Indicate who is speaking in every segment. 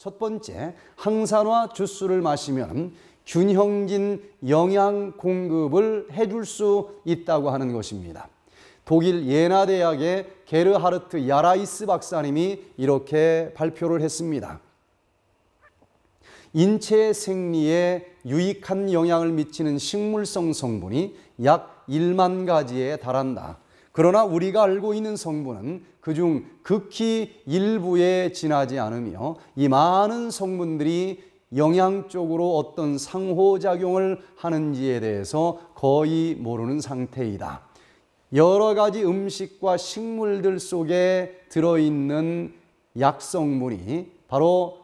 Speaker 1: 첫 번째, 항산화 주스를 마시면 균형진 영양 공급을 해줄 수 있다고 하는 것입니다. 독일 예나대학의 게르하르트 야라이스 박사님이 이렇게 발표를 했습니다. 인체 생리에 유익한 영향을 미치는 식물성 성분이 약 1만 가지에 달한다. 그러나 우리가 알고 있는 성분은 그중 극히 일부에 지나지 않으며 이 많은 성분들이 영양적으로 어떤 상호작용을 하는지에 대해서 거의 모르는 상태이다. 여러 가지 음식과 식물들 속에 들어있는 약성분이 바로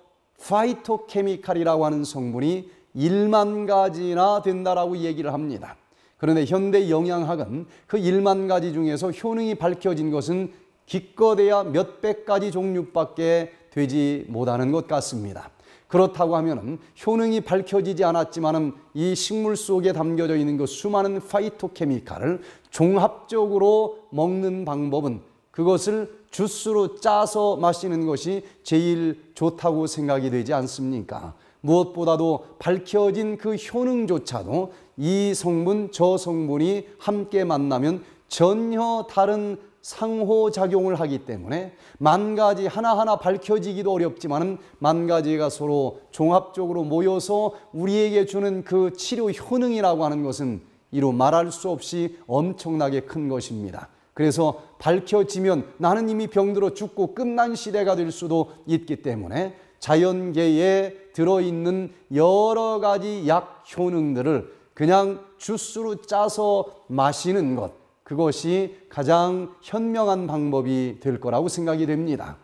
Speaker 1: 파이토케미칼이라고 하는 성분이 1만 가지나 된다라고 얘기를 합니다. 그런데 현대 영양학은 그 1만 가지 중에서 효능이 밝혀진 것은 기껏해야 몇백 가지 종류밖에 되지 못하는 것 같습니다. 그렇다고 하면 효능이 밝혀지지 않았지만 이 식물 속에 담겨져 있는 그 수많은 파이토케미칼을 종합적으로 먹는 방법은 그것을 주스로 짜서 마시는 것이 제일 좋다고 생각이 되지 않습니까? 무엇보다도 밝혀진 그 효능조차도 이 성분, 저 성분이 함께 만나면 전혀 다른 상호작용을 하기 때문에 만 가지 하나하나 밝혀지기도 어렵지만 만 가지가 서로 종합적으로 모여서 우리에게 주는 그 치료 효능이라고 하는 것은 이루 말할 수 없이 엄청나게 큰 것입니다. 그래서 밝혀지면 나는 이미 병들어 죽고 끝난 시대가 될 수도 있기 때문에 자연계에 들어있는 여러 가지 약 효능들을 그냥 주스로 짜서 마시는 것, 그것이 가장 현명한 방법이 될 거라고 생각이 됩니다.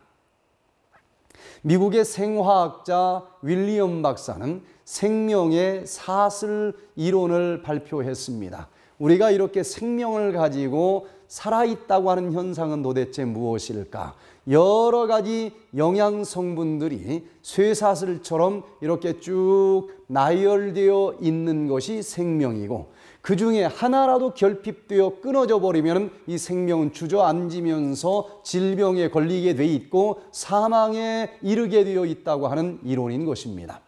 Speaker 1: 미국의 생화학자 윌리엄 박사는 생명의 사슬 이론을 발표했습니다. 우리가 이렇게 생명을 가지고 살아있다고 하는 현상은 도대체 무엇일까? 여러 가지 영양 성분들이 쇠사슬처럼 이렇게 쭉 나열되어 있는 것이 생명이고 그 중에 하나라도 결핍되어 끊어져 버리면 이 생명은 주저앉으면서 질병에 걸리게 돼 있고 사망에 이르게 되어 있다고 하는 이론인 것입니다.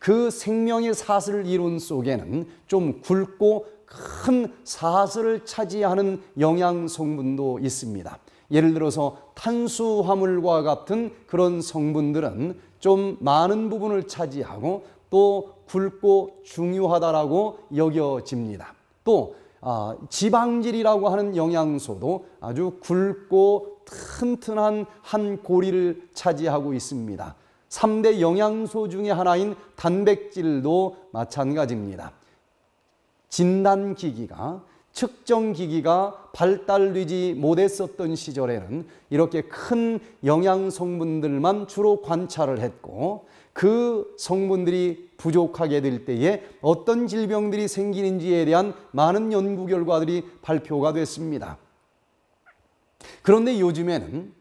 Speaker 1: 그 생명의 사슬 이론 속에는 좀 굵고 큰 사슬을 차지하는 영양 성분도 있습니다. 예를 들어서 탄수화물과 같은 그런 성분들은 좀 많은 부분을 차지하고 또 굵고 중요하다라고 여겨집니다. 또 아, 지방질이라고 하는 영양소도 아주 굵고 튼튼한 한 고리를 차지하고 있습니다. 삼대 영양소 중의 하나인 단백질도 마찬가지입니다. 진단기기가 측정기기가 발달되지 못했었던 시절에는 이렇게 큰 영양 성분들만 주로 관찰을 했고 그 성분들이 부족하게 될 때에 어떤 질병들이 생기는지에 대한 많은 연구 결과들이 발표가 됐습니다. 그런데 요즘에는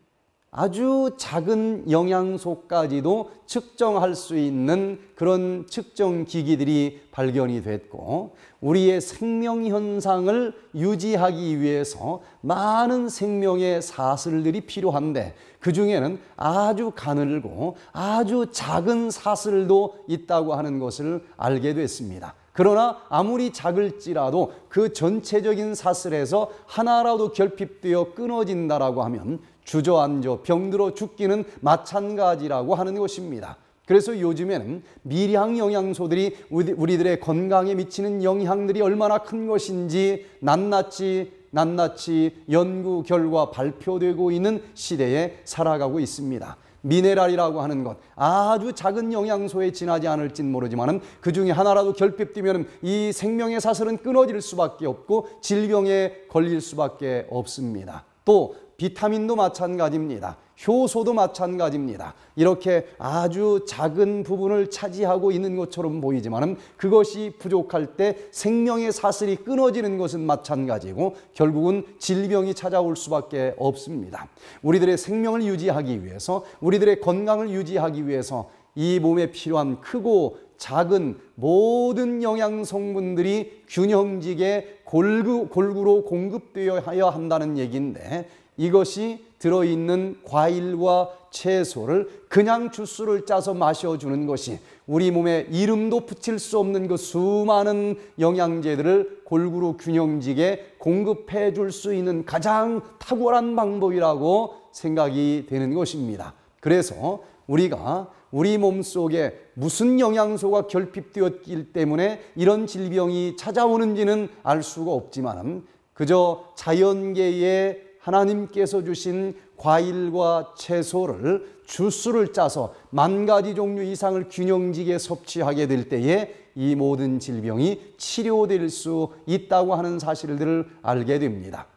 Speaker 1: 아주 작은 영양소까지도 측정할 수 있는 그런 측정 기기들이 발견이 됐고 우리의 생명 현상을 유지하기 위해서 많은 생명의 사슬들이 필요한데 그 중에는 아주 가늘고 아주 작은 사슬도 있다고 하는 것을 알게 됐습니다. 그러나 아무리 작을지라도 그 전체적인 사슬에서 하나라도 결핍되어 끊어진다라고 하면 주저앉아 병들어 죽기는 마찬가지라고 하는 것입니다. 그래서 요즘에는 미량 영양소들이 우리들의 건강에 미치는 영향들이 얼마나 큰 것인지 낱낱이 낱낱이 연구 결과 발표되고 있는 시대에 살아가고 있습니다. 미네랄이라고 하는 것 아주 작은 영양소에 지나지 않을진 모르지만 그 중에 하나라도 결핍되면 이 생명의 사슬은 끊어질 수밖에 없고 질병에 걸릴 수밖에 없습니다. 또 비타민도 마찬가지입니다. 효소도 마찬가지입니다. 이렇게 아주 작은 부분을 차지하고 있는 것처럼 보이지만 그것이 부족할 때 생명의 사슬이 끊어지는 것은 마찬가지고 결국은 질병이 찾아올 수밖에 없습니다. 우리들의 생명을 유지하기 위해서 우리들의 건강을 유지하기 위해서 이 몸에 필요한 크고 작은 모든 영양 성분들이 균형지게 골구, 골고루 공급되어야 한다는 얘기인데 이것이 들어있는 과일과 채소를 그냥 주스를 짜서 마셔주는 것이 우리 몸에 이름도 붙일 수 없는 그 수많은 영양제들을 골고루 균형지게 공급해 줄 수 있는 가장 탁월한 방법이라고 생각이 되는 것입니다. 그래서 우리가 우리 몸 속에 무슨 영양소가 결핍되었기 때문에 이런 질병이 찾아오는지는 알 수가 없지만 그저 자연계의 하나님께서 주신 과일과 채소를 주스를 짜서 만 가지 종류 이상을 균형지게 섭취하게 될 때에 이 모든 질병이 치료될 수 있다고 하는 사실들을 알게 됩니다.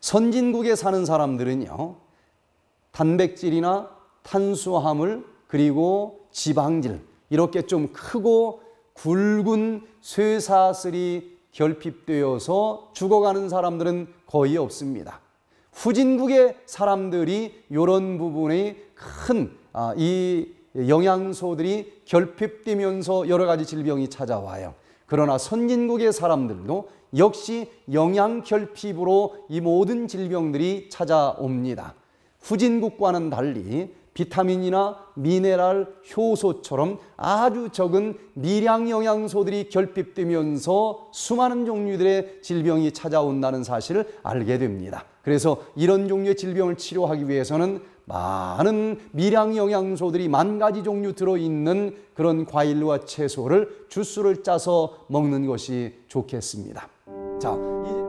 Speaker 1: 선진국에 사는 사람들은요, 단백질이나 탄수화물 그리고 지방질 이렇게 좀 크고 굵은 쇠사슬이 결핍되어서 죽어가는 사람들은 거의 없습니다. 후진국의 사람들이 이런 부분의 큰이 아, 영양소들이 결핍되면서 여러 가지 질병이 찾아와요. 그러나 선진국의 사람들도 역시 영양 결핍으로 이 모든 질병들이 찾아옵니다. 후진국과는 달리 비타민이나 미네랄, 효소처럼 아주 적은 미량 영양소들이 결핍되면서 수많은 종류들의 질병이 찾아온다는 사실을 알게 됩니다. 그래서 이런 종류의 질병을 치료하기 위해서는 많은 미량 영양소들이 만 가지 종류 들어있는 그런 과일과 채소를 주스를 짜서 먹는 것이 좋겠습니다. 자,